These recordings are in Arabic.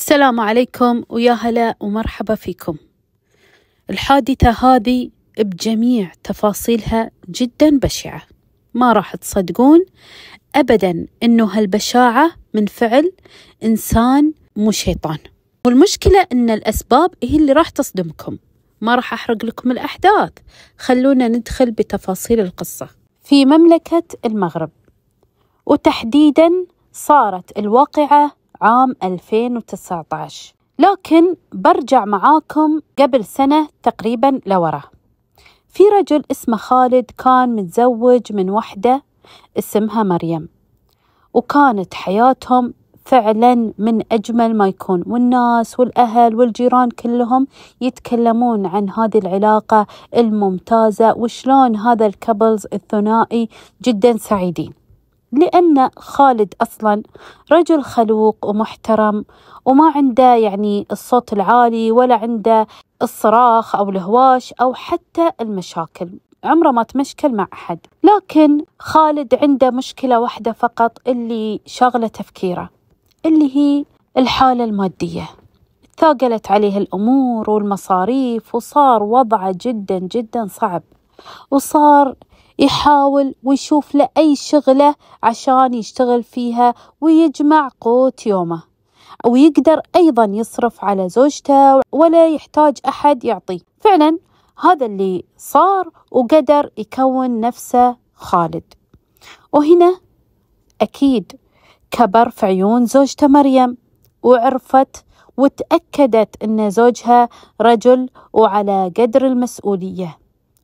السلام عليكم ويا هلا ومرحبا فيكم الحادثة هذه بجميع تفاصيلها جدا بشعة ما راح تصدقون أبدا أنه هالبشاعة من فعل إنسان مو شيطان والمشكلة أن الأسباب هي اللي راح تصدمكم ما راح أحرق لكم الأحداث خلونا ندخل بتفاصيل القصة في مملكة المغرب وتحديدا صارت الواقعة عام 2019 لكن برجع معاكم قبل سنة تقريبا لورا في رجل اسمه خالد كان متزوج من وحدة اسمها مريم وكانت حياتهم فعلا من أجمل ما يكون والناس والأهل والجيران كلهم يتكلمون عن هذه العلاقة الممتازة وشلون هذا الكبلز الثنائي جدا سعيدين لأن خالد أصلا رجل خلوق ومحترم وما عنده يعني الصوت العالي ولا عنده الصراخ أو الهواش أو حتى المشاكل عمره ما تمشكل مع أحد لكن خالد عنده مشكلة واحدة فقط اللي شغلة تفكيره اللي هي الحالة المادية ثاقلت عليه الأمور والمصاريف وصار وضعه جدا جدا صعب وصار يحاول ويشوف له أي شغلة عشان يشتغل فيها ويجمع قوت يومه ويقدر أيضا يصرف على زوجته ولا يحتاج أحد يعطيه فعلا هذا اللي صار وقدر يكون نفسه خالد وهنا أكيد كبر في عيون زوجته مريم وعرفت وتأكدت أن زوجها رجل وعلى قدر المسؤولية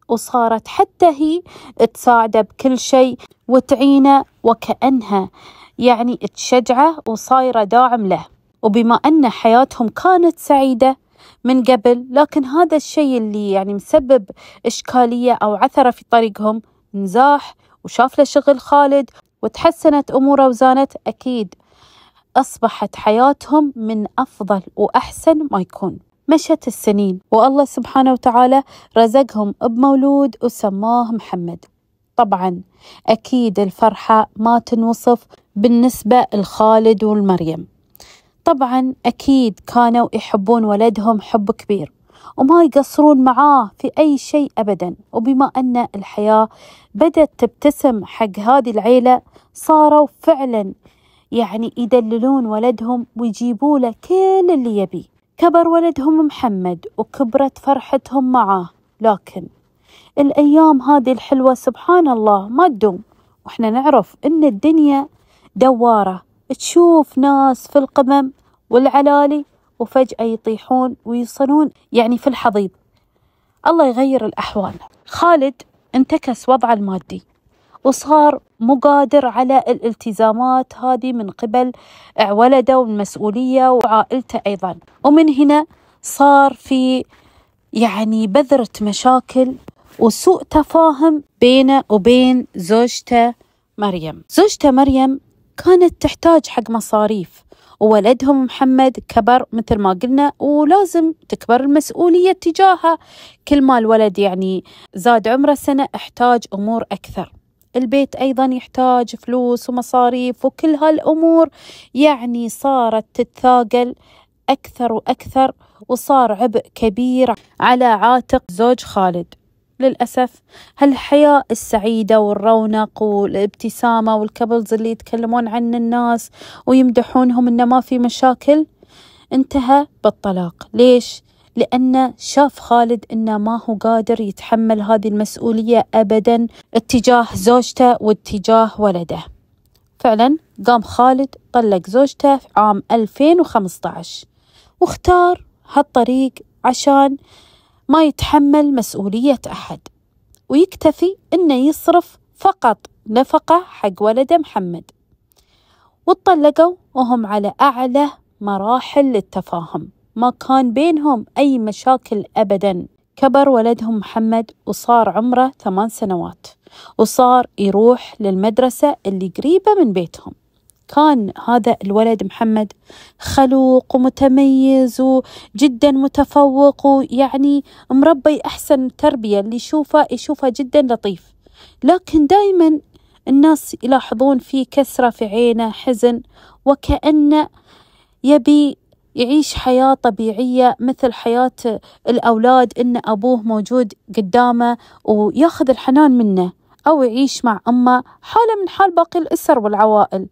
وصارت حتى هي تساعده بكل شيء وتعينه وكأنها يعني تشجعه وصايرة داعم له وبما أن حياتهم كانت سعيدة من قبل لكن هذا الشيء اللي يعني مسبب إشكالية أو عثرة في طريقهم نزاح وشاف له شغل خالد وتحسنت أموره وزانت أكيد أصبحت حياتهم من أفضل وأحسن ما يكون مشت السنين والله سبحانه وتعالى رزقهم بمولود وسماه محمد طبعا أكيد الفرحة ما تنوصف بالنسبة لخالد والمريم طبعا أكيد كانوا يحبون ولدهم حب كبير وما يقصرون معاه في أي شيء أبدا وبما أن الحياة بدأت تبتسم حق هذه العيلة صاروا فعلا يعني يدللون ولدهم ويجيبوا له كل اللي يبيه كبر ولدهم محمد وكبرت فرحتهم معاه لكن الأيام هذه الحلوة سبحان الله ما تدوم وإحنا نعرف إن الدنيا دوارة تشوف ناس في القمم والعلالي وفجأة يطيحون ويصلون يعني في الحضيض الله يغير الأحوال خالد انتكس وضعه المادي وصار مو قادر على الالتزامات هذه من قبل ولده والمسؤولية وعائلته أيضا ومن هنا صار في يعني بذرة مشاكل وسوء تفاهم بينه وبين زوجته مريم زوجته مريم كانت تحتاج حق مصاريف وولدهم محمد كبر مثل ما قلنا ولازم تكبر المسؤولية تجاهه كل ما الولد يعني زاد عمره سنة احتاج أمور أكثر البيت أيضا يحتاج فلوس ومصاريف وكل هالأمور يعني صارت تتثاقل أكثر وأكثر وصار عبء كبير على عاتق زوج خالد للأسف هالحياة السعيدة والرونق والابتسامة والكبلز اللي يتكلمون عن الناس ويمدحونهم إنه ما في مشاكل انتهى بالطلاق ليش؟ لأنه شاف خالد أنه ما هو قادر يتحمل هذه المسؤولية أبدا اتجاه زوجته واتجاه ولده فعلا قام خالد طلق زوجته في عام 2015 واختار هالطريق عشان ما يتحمل مسؤولية أحد ويكتفي أنه يصرف فقط نفقة حق ولده محمد واتطلقوا وهم على أعلى مراحل التفاهم ما كان بينهم أي مشاكل أبدا كبر ولدهم محمد وصار عمره ثمان سنوات وصار يروح للمدرسة اللي قريبة من بيتهم كان هذا الولد محمد خلوق ومتميز وجدا متفوق ويعني مربي أحسن تربية اللي يشوفه يشوفه جدا لطيف لكن دايما الناس يلاحظون فيه كسرة في عينه حزن وكأنه يبي يعيش حياة طبيعية مثل حياة الأولاد إن أبوه موجود قدامه وياخذ الحنان منه أو يعيش مع أمه حالة من حال باقي الأسر والعوائل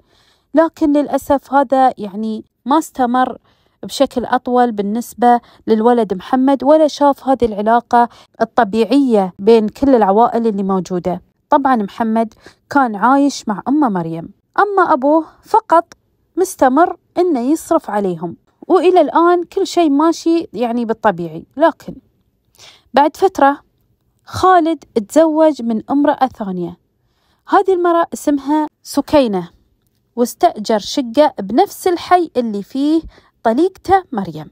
لكن للأسف هذا يعني ما استمر بشكل أطول بالنسبة للولد محمد ولا شاف هذه العلاقة الطبيعية بين كل العوائل اللي موجودة طبعا محمد كان عايش مع أمه مريم أما أبوه فقط مستمر أنه يصرف عليهم وإلى الآن كل شيء ماشي يعني بالطبيعي لكن بعد فترة خالد تزوج من امرأة ثانية هذه المرأة اسمها سكينة واستأجر شقة بنفس الحي اللي فيه طليقته مريم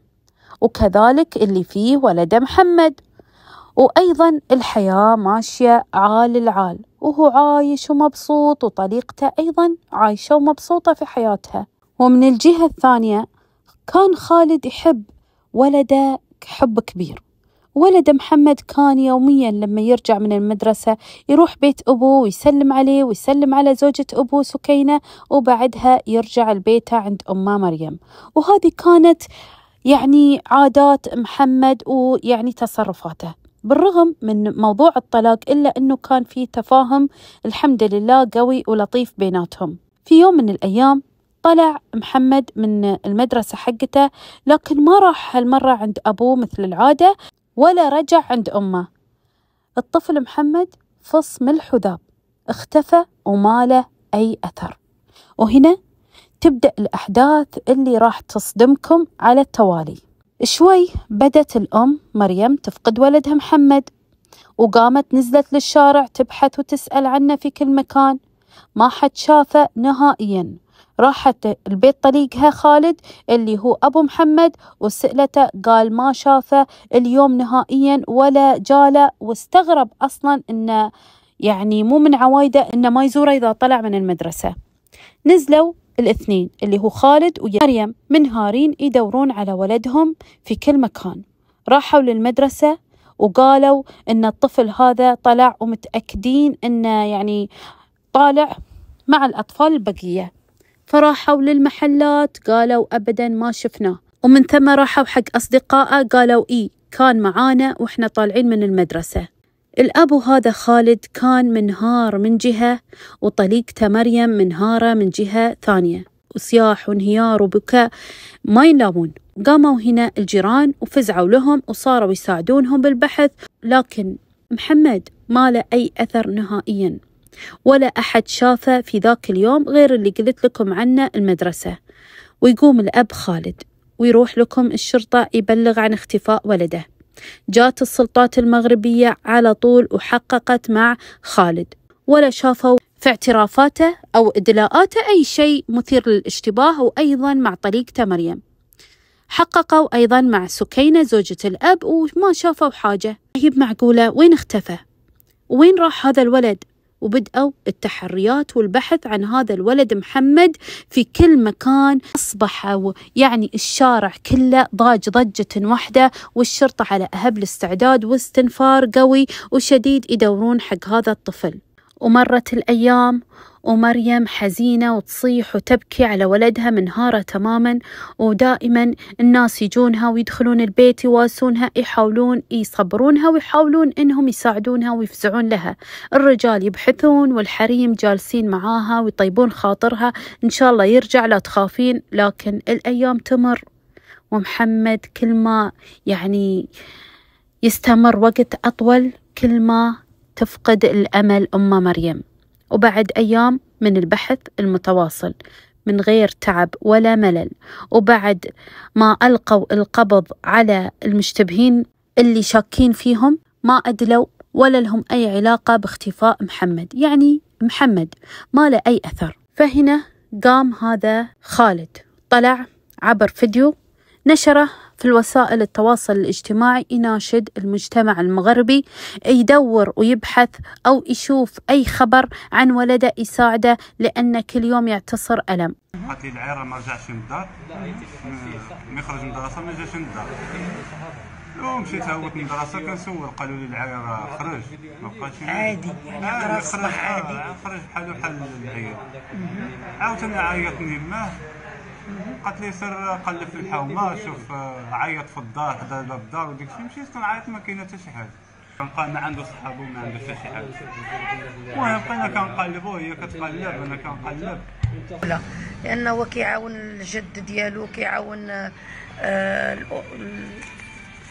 وكذلك اللي فيه ولده محمد وأيضا الحياة ماشية عال العال وهو عايش ومبسوط وطليقته أيضا عايشة ومبسوطة في حياتها ومن الجهة الثانية كان خالد يحب ولده حب كبير ولد محمد كان يوميا لما يرجع من المدرسة يروح بيت أبوه ويسلم عليه ويسلم على زوجة أبوه سكينة وبعدها يرجع لبيته عند أمه مريم وهذه كانت يعني عادات محمد ويعني تصرفاته بالرغم من موضوع الطلاق إلا أنه كان في تفاهم الحمد لله قوي ولطيف بيناتهم في يوم من الأيام طلع محمد من المدرسة حقته لكن ما راح هالمرة عند أبوه مثل العادة ولا رجع عند أمه الطفل محمد فص ملح وذاب اختفى وما له أي أثر وهنا تبدأ الأحداث اللي راح تصدمكم على التوالي شوي بدت الأم مريم تفقد ولدها محمد وقامت نزلت للشارع تبحث وتسأل عنه في كل مكان ما حد شافه نهائياً راحت البيت طليقها خالد اللي هو أبو محمد وسألته قال ما شافه اليوم نهائيا ولا جاله واستغرب أصلا أنه يعني مو من عوايده أنه ما يزوره إذا طلع من المدرسة نزلوا الاثنين اللي هو خالد ومريم منهارين يدورون على ولدهم في كل مكان راحوا للمدرسة وقالوا ان الطفل هذا طلع ومتأكدين انه يعني طالع مع الأطفال البقية فراحوا للمحلات قالوا أبدا ما شفناه ومن ثم راحوا حق أصدقائه قالوا إي كان معانا وإحنا طالعين من المدرسة الأب هذا خالد كان منهار من جهة وطليقته مريم منهارة من جهة ثانية وصياح وانهيار وبكاء ما ينامون قاموا هنا الجيران وفزعوا لهم وصاروا يساعدونهم بالبحث لكن محمد ما له أي أثر نهائياً ولا أحد شافه في ذاك اليوم غير اللي قلت لكم عنه المدرسة ويقوم الأب خالد ويروح لكم الشرطة يبلغ عن اختفاء ولده جات السلطات المغربية على طول وحققت مع خالد ولا شافوا في اعترافاته أو إدلاءاته أي شيء مثير للاشتباه وأيضا مع طليقته مريم حققوا أيضا مع سكينة زوجة الأب وما شافوا حاجة هي طيب، معقولة وين اختفى وين راح هذا الولد وبدأوا التحريات والبحث عن هذا الولد محمد في كل مكان أصبحوا يعني الشارع كله ضاج ضجة واحدة والشرطة على أهب الاستعداد واستنفار قوي وشديد يدورون حق هذا الطفل ومرت الأيام ومريم حزينة وتصيح وتبكي على ولدها منهارة تماما ودائما الناس يجونها ويدخلون البيت يواسونها يحاولون يصبرونها ويحاولون انهم يساعدونها ويفزعون لها الرجال يبحثون والحريم جالسين معاها ويطيبون خاطرها ان شاء الله يرجع لا تخافين لكن الايام تمر ومحمد كل ما يعني يستمر وقت اطول كل ما تفقد الأمل أم مريم وبعد أيام من البحث المتواصل من غير تعب ولا ملل وبعد ما ألقوا القبض على المشتبهين اللي شاكين فيهم ما أدلوا ولا لهم أي علاقة باختفاء محمد يعني محمد ما له أي أثر فهنا قام هذا خالد طلع عبر فيديو نشره في الوسائل التواصل الاجتماعي يناشد المجتمع المغربي يدور ويبحث أو يشوف أي خبر عن ولده يساعده لأن كل يوم يعتصر ألم قالت لي العيره ما رجعش من الدار ما يخرج من الدراسه ما جاش من الدار ومشيت هوت من الدراسه كنسول قالوا لي العيره خرج ما بقاش عادي يعني آه، خرج عادي آه، خرج بحالو بحال العير عاوتاني عيطني ما قالت لي سر قلب في الحومه شوف عيط في الدار حدا باب الدار وديك الشيء مشيت كنعيط ما كاين حتى شي حاجه كنبقى ما عنده صحابه ما عنده حتى شي حاجه المهم بقينا كنقلبو هي كتقلب انا كنقلب لا لانه هو كيعاون الجد ديالو كيعاون آه،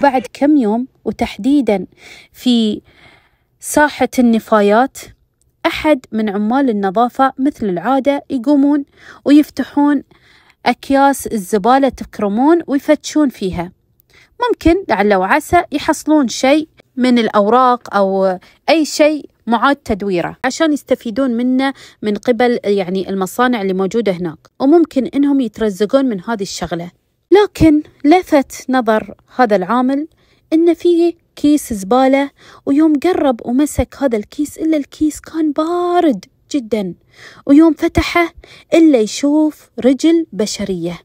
بعد كم يوم وتحديدا في ساحة النفايات أحد من عمال النظافة مثل العادة يقومون ويفتحون أكياس الزبالة تكرمون ويفتشون فيها ممكن لعل وعسى يحصلون شيء من الأوراق أو أي شيء معاد تدويره عشان يستفيدون منه من قبل يعني المصانع اللي موجودة هناك وممكن إنهم يترزقون من هذه الشغلة لكن لفت نظر هذا العامل إن في كيس زبالة ويوم قرب ومسك هذا الكيس إلا الكيس كان بارد جدا ويوم فتحه إلا يشوف رجل بشرية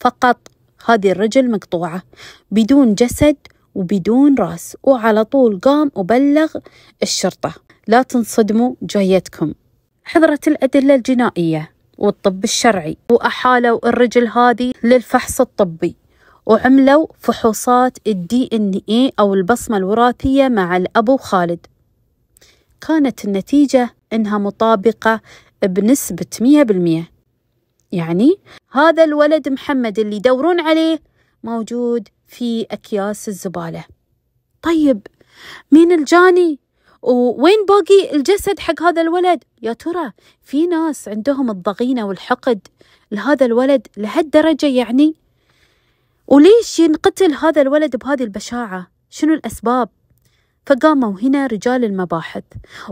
فقط هذه الرجل مقطوعة بدون جسد وبدون راس وعلى طول قام وبلغ الشرطة لا تنصدموا جايتكم حضرت الأدلة الجنائية والطب الشرعي وأحالوا الرجل هذه للفحص الطبي وعملوا فحوصات الدي ان اي او البصمة الوراثية مع الابو خالد كانت النتيجة أنها مطابقة بنسبة 100% يعني هذا الولد محمد اللي يدورون عليه موجود في أكياس الزبالة طيب مين الجاني وين باقي الجسد حق هذا الولد يا ترى في ناس عندهم الضغينة والحقد لهذا الولد لهالدرجة يعني وليش ينقتل هذا الولد بهذه البشاعة شنو الأسباب فقاموا هنا رجال المباحث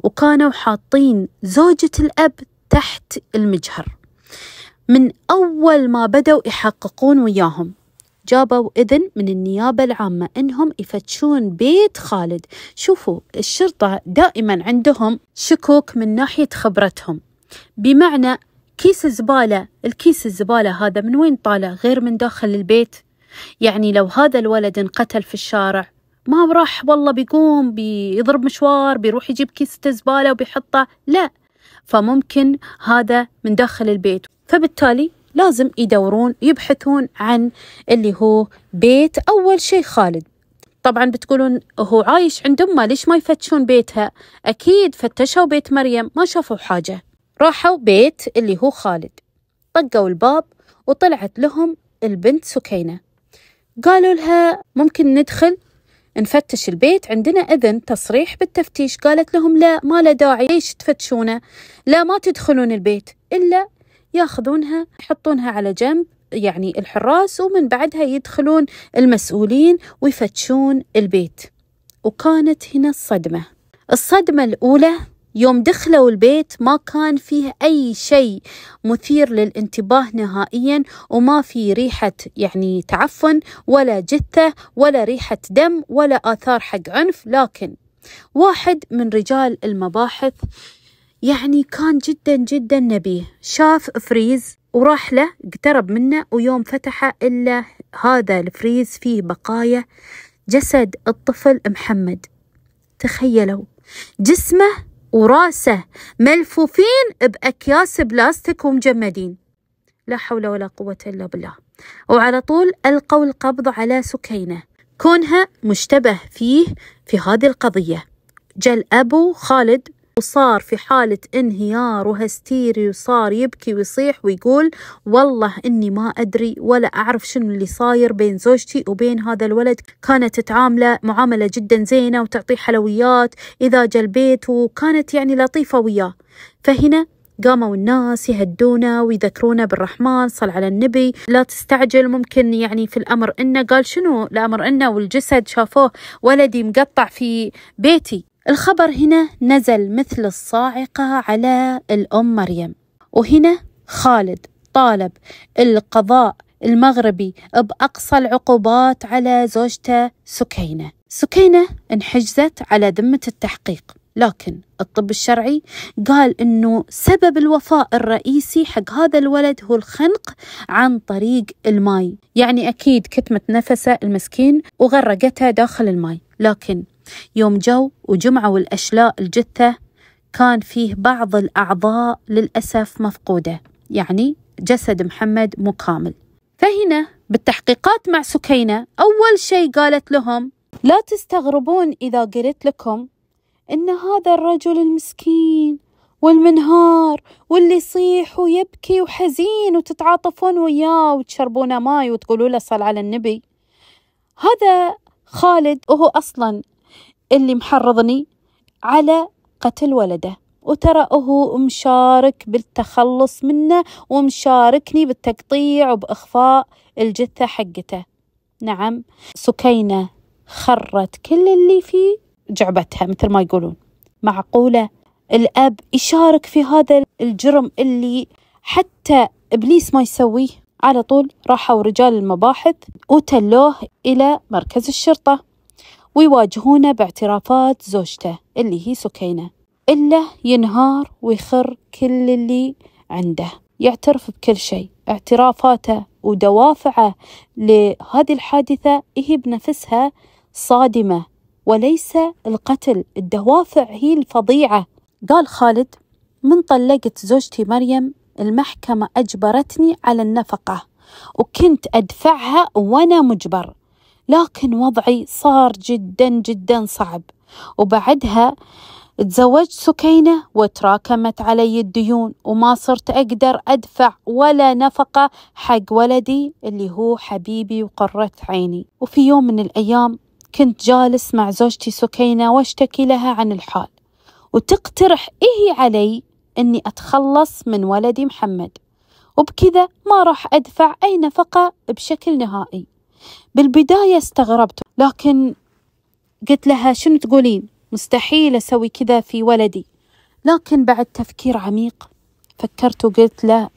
وكانوا حاطين زوجة الأب تحت المجهر من أول ما بدأوا يحققون وياهم جابوا إذن من النيابة العامة إنهم يفتشون بيت خالد شوفوا الشرطة دائما عندهم شكوك من ناحية خبرتهم بمعنى كيس الزبالة الكيس الزبالة هذا من وين طالع غير من داخل البيت يعني لو هذا الولد انقتل في الشارع ما راح والله بيقوم بيضرب مشوار بيروح يجيب كيس زبالة وبيحطه لا فممكن هذا من داخل البيت فبالتالي لازم يدورون يبحثون عن اللي هو بيت أول شيء خالد طبعا بتقولون هو عايش عند أمه ليش ما يفتشون بيتها أكيد فتشوا بيت مريم ما شافوا حاجة راحوا بيت اللي هو خالد طقوا الباب وطلعت لهم البنت سكينة قالوا لها ممكن ندخل نفتش البيت عندنا اذن تصريح بالتفتيش قالت لهم لا ما له داعي ليش تفتشونه لا ما تدخلون البيت الا ياخذونها يحطونها على جنب يعني الحراس ومن بعدها يدخلون المسؤولين ويفتشون البيت وكانت هنا الصدمه الصدمه الاولى يوم دخلوا البيت ما كان فيه أي شيء مثير للانتباه نهائيا وما في ريحة يعني تعفن ولا جثة ولا ريحة دم ولا آثار حق عنف لكن واحد من رجال المباحث يعني كان جدا جدا نبيه شاف فريز وراح له اقترب منه ويوم فتحه إلا هذا الفريز فيه بقايا جسد الطفل محمد تخيلوا جسمه وراسه ملفوفين بأكياس بلاستيك ومجمدين لا حول ولا قوة إلا بالله وعلى طول ألقوا القبض على سكينة كونها مشتبه فيه في هذه القضية جل أبو خالد وصار في حالة انهيار وهستيري وصار يبكي ويصيح ويقول والله إني ما أدري ولا أعرف شنو اللي صاير بين زوجتي وبين هذا الولد كانت تعامله معاملة جدا زينة وتعطيه حلويات إذا جا البيت وكانت يعني لطيفة وياه فهنا قاموا الناس يهدونه ويذكرونه بالرحمن صل على النبي لا تستعجل ممكن يعني في الأمر إنه قال شنو الأمر إنه والجسد شافوه ولدي مقطع في بيتي الخبر هنا نزل مثل الصاعقة على الأم مريم وهنا خالد طالب القضاء المغربي بأقصى العقوبات على زوجته سكينة سكينة انحجزت على ذمة التحقيق لكن الطب الشرعي قال انه سبب الوفاء الرئيسي حق هذا الولد هو الخنق عن طريق الماي يعني اكيد كتمت نفسه المسكين وغرقتها داخل الماي لكن يوم جو وجمعوا الأشلاء الجثة كان فيه بعض الأعضاء للأسف مفقودة يعني جسد محمد مو كامل فهنا بالتحقيقات مع سكينة أول شيء قالت لهم لا تستغربون إذا قلت لكم إن هذا الرجل المسكين والمنهار واللي يصيح ويبكي وحزين وتتعاطفون وياه وتشربونه ماي وتقولوا له صل على النبي هذا خالد وهو أصلا اللي محرضني على قتل ولده وترى هو مشارك بالتخلص منه ومشاركني بالتقطيع وبإخفاء الجثة حقته نعم سكينة خرت كل اللي في جعبتها مثل ما يقولون معقولة الأب يشارك في هذا الجرم اللي حتى إبليس ما يسويه على طول راحوا رجال المباحث وتلوه إلى مركز الشرطة ويواجهونه باعترافات زوجته اللي هي سكينة إلا ينهار ويخر كل اللي عنده يعترف بكل شيء اعترافاته ودوافعه لهذه الحادثة هي بنفسها صادمة وليس القتل الدوافع هي الفظيعة قال خالد من طلقت زوجتي مريم المحكمة أجبرتني على النفقة وكنت أدفعها وأنا مجبر لكن وضعي صار جدا جدا صعب وبعدها تزوجت سكينة وتراكمت علي الديون وما صرت أقدر أدفع ولا نفقة حق ولدي اللي هو حبيبي وقرة عيني وفي يوم من الأيام كنت جالس مع زوجتي سكينة واشتكي لها عن الحال وتقترح إيه علي أني أتخلص من ولدي محمد وبكذا ما راح أدفع أي نفقة بشكل نهائي بالبداية استغربت لكن قلت لها شنو تقولين مستحيل أسوي كذا في ولدي لكن بعد تفكير عميق فكرت وقلت لا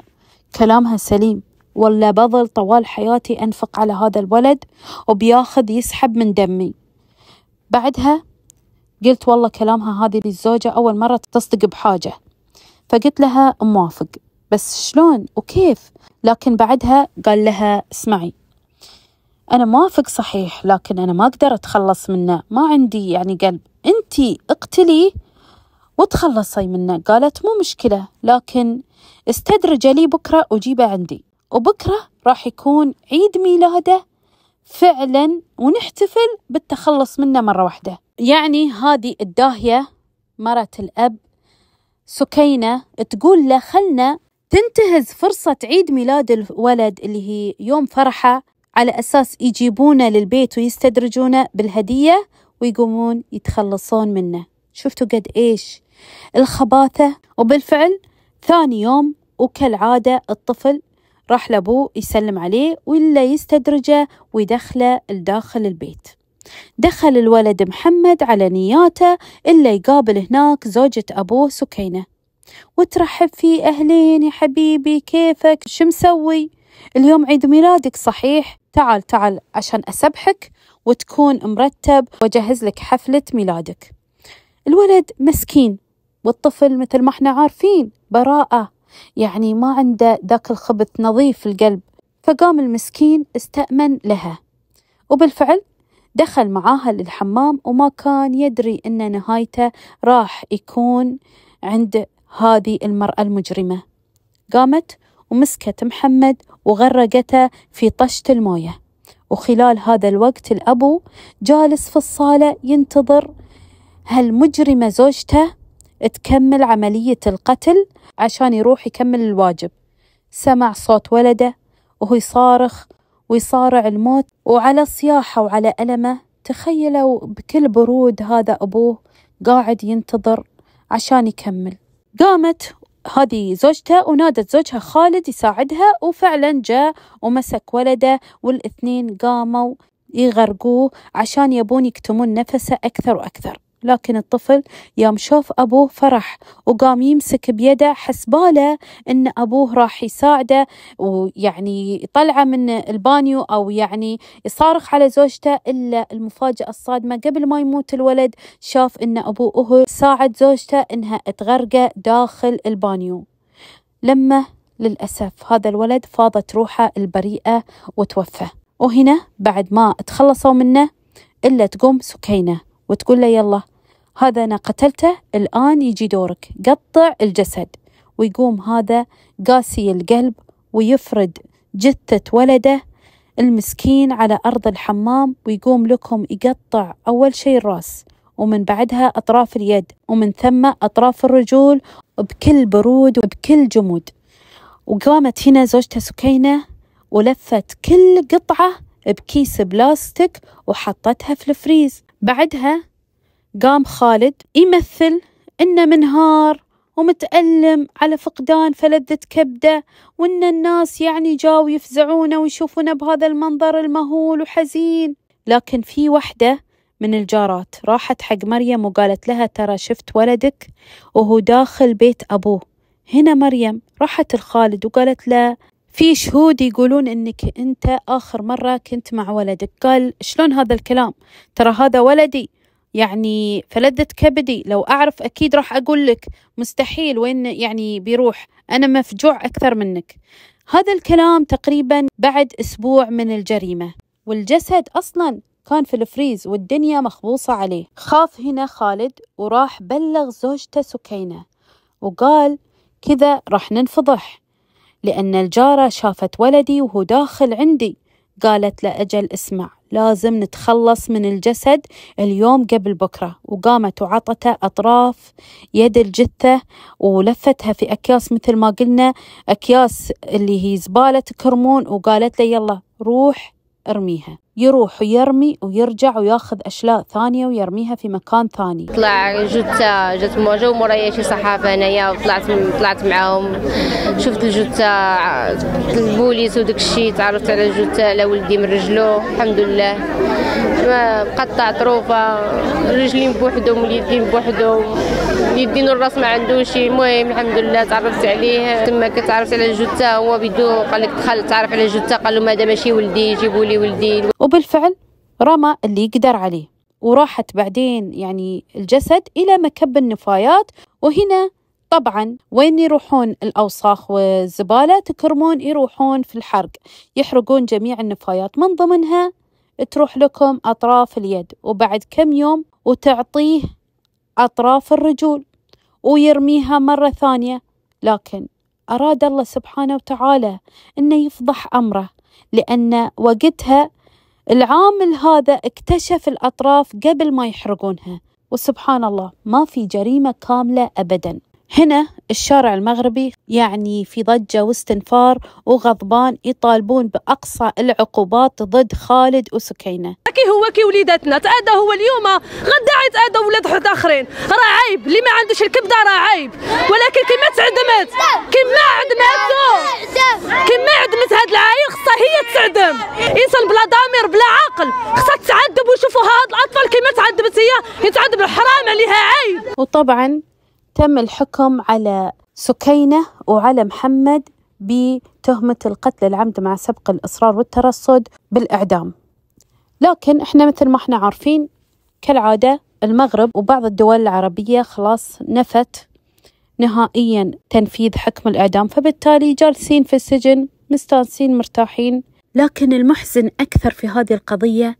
كلامها سليم ولا بظل طوال حياتي أنفق على هذا الولد وبياخذ يسحب من دمي بعدها قلت والله كلامها هذه للزوجة أول مرة تصدق بحاجة فقلت لها موافق بس شلون وكيف لكن بعدها قال لها اسمعي أنا موافق صحيح لكن أنا ما أقدر أتخلص منه ما عندي يعني قلب أنت اقتلي وتخلصي منه قالت مو مشكلة لكن استدرجه لي بكرة وجيبه عندي وبكرة راح يكون عيد ميلاده فعلا ونحتفل بالتخلص منه مرة واحدة يعني هذه الداهية مرة الأب سكينة تقول له خلنا تنتهز فرصة عيد ميلاد الولد اللي هي يوم فرحه على أساس يجيبونه للبيت ويستدرجونه بالهدية ويقومون يتخلصون منه شفتوا قد إيش الخباثة وبالفعل ثاني يوم وكالعادة الطفل راح لأبوه يسلم عليه ولا يستدرجه ويدخله لداخل البيت دخل الولد محمد على نياته إلا يقابل هناك زوجة أبوه سكينة وترحب فيه أهلين يا حبيبي كيفك شو مسوي اليوم عيد ميلادك صحيح تعال تعال عشان أسبحك وتكون مرتب وأجهز لك حفلة ميلادك الولد مسكين والطفل مثل ما احنا عارفين براءة يعني ما عنده ذاك الخبث نظيف القلب فقام المسكين استأمن لها وبالفعل دخل معاها للحمام وما كان يدري أن نهايته راح يكون عند هذه المرأة المجرمة قامت ومسكت محمد وغرقته في طشت المويه وخلال هذا الوقت الأبو جالس في الصالة ينتظر هالمجرمة زوجته تكمل عملية القتل عشان يروح يكمل الواجب سمع صوت ولده وهو يصارخ ويصارع الموت وعلى صياحه وعلى ألمه تخيلوا بكل برود هذا أبوه قاعد ينتظر عشان يكمل قامت هذه زوجته ونادت زوجها خالد يساعدها وفعلا جاء ومسك ولده والاثنين قاموا يغرقوه عشان يبون يكتمون نفسه أكثر وأكثر لكن الطفل يوم شاف أبوه فرح وقام يمسك بيده حسباله أن أبوه راح يساعده ويعني يطلعه من البانيو أو يعني يصارخ على زوجته إلا المفاجأة الصادمة قبل ما يموت الولد شاف أن أبوه ساعد زوجته أنها تغرقه داخل البانيو لما للأسف هذا الولد فاضت روحه البريئة وتوفى وهنا بعد ما تخلصوا منه إلا تقوم سكينة وتقول له يلا هذا أنا قتلته الآن يجي دورك قطع الجسد ويقوم هذا قاسي القلب ويفرد جثة ولده المسكين على أرض الحمام ويقوم لكم يقطع أول شيء الرأس ومن بعدها أطراف اليد ومن ثم أطراف الرجول بكل برود وبكل جمود وقامت هنا زوجته سكينة ولفت كل قطعة بكيس بلاستيك وحطتها في الفريز بعدها قام خالد يمثل إنه منهار ومتألم على فقدان فلذة كبده وإن الناس يعني جاوا يفزعونه ويشوفونه بهذا المنظر المهول وحزين لكن في وحدة من الجارات راحت حق مريم وقالت لها ترى شفت ولدك وهو داخل بيت أبوه هنا مريم راحت لخالد وقالت له في شهود يقولون انك انت اخر مره كنت مع ولدك قال شلون هذا الكلام ترى هذا ولدي يعني فلذة كبدي لو أعرف أكيد راح أقول لك مستحيل وين يعني بيروح أنا مفجوع أكثر منك هذا الكلام تقريبا بعد أسبوع من الجريمة والجسد أصلا كان في الفريز والدنيا مخبوصة عليه خاف هنا خالد وراح بلغ زوجته سكينة وقال كذا راح ننفضح لأن الجارة شافت ولدي وهو داخل عندي قالت له أجل اسمع لازم نتخلص من الجسد اليوم قبل بكرة وقامت وعطته أطراف يد الجثة ولفتها في أكياس مثل ما قلنا أكياس اللي هي زبالة كرمون وقالت له يلا روح ارميها يروح ويرمي ويرجع وياخذ اشلاء ثانيه ويرميها في مكان ثاني طلع جثه جت موجه مورايا شي صحافه هنايا وطلعت طلعت معاهم شفت الجثه البوليس وداك الشيء تعرفت على الجثه على ولدي من رجلو الحمد لله مقطع طروفه رجلين بوحدهم واليدين بوحدهم يدينو الراس ما عندوش المهم الحمد لله تعرفت عليه تما كتعرفت على جوتا هو بيدو قال لك دخل تعرف على جوتا قال له هذا ماشي ولدي جيبوا لي ولدي وبالفعل رمى اللي يقدر عليه وراحت بعدين يعني الجسد إلى مكب النفايات وهنا طبعا وين يروحون الأوساخ والزبالة تكرمون يروحون في الحرق يحرقون جميع النفايات من ضمنها تروح لكم أطراف اليد وبعد كم يوم وتعطيه أطراف الرجول ويرميها مرة ثانية لكن أراد الله سبحانه وتعالى أنه يفضح أمره لأن وقتها العامل هذا اكتشف الأطراف قبل ما يحرقونها وسبحان الله ما في جريمة كاملة أبدا هنا الشارع المغربي يعني في ضجة واستنفار وغضبان يطالبون بأقصى العقوبات ضد خالد وسكينة كي هو كي وليداتنا تأدى هو اليوم غدا يتأدى ولاد حد آخرين راه عيب اللي ما عندوش الكبدة راه عيب ولكن كما تعدمت كما عدمت كما عدمت هاد العائلة خصها هي تعدم إنسان بلا ضمير بلا عقل خصها تعذب ويشوفوا هاد الأطفال كما تعذبت هي يتعذب الحرام عليها عيب وطبعا تم الحكم على سكينة وعلى محمد بتهمة القتل العمد مع سبق الإصرار والترصد بالإعدام لكن إحنا مثل ما إحنا عارفين كالعادة المغرب وبعض الدول العربية خلاص نفت نهائيا تنفيذ حكم الإعدام فبالتالي جالسين في السجن مستانسين مرتاحين لكن المحزن أكثر في هذه القضية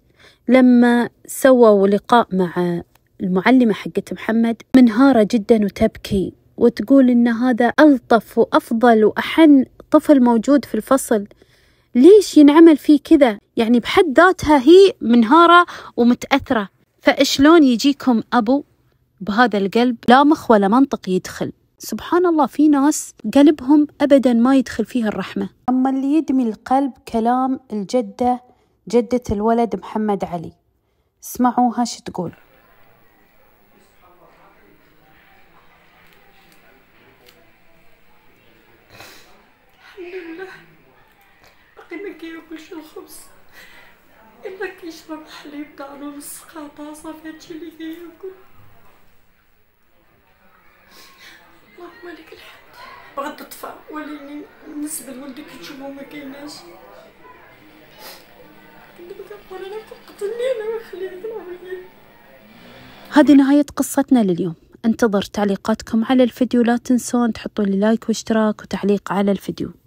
لما سووا لقاء مع المعلمة حقت محمد منهارة جدا وتبكي وتقول إن هذا ألطف وأفضل وأحن طفل موجود في الفصل ليش ينعمل فيه كذا يعني بحد ذاتها هي منهارة ومتأثرة فإشلون يجيكم أبو بهذا القلب لا مخ ولا منطق يدخل سبحان الله في ناس قلبهم أبدا ما يدخل فيها الرحمة أما اللي يدمي القلب كلام الجدة جدة الولد محمد علي اسمعوها شو تقول صافي هادشي اللي اللهم لك الحمد تطفى ولكن بالنسبة هذه نهاية قصتنا لليوم انتظر تعليقاتكم على الفيديو لا تنسون تحطوا لي لايك واشتراك وتعليق على الفيديو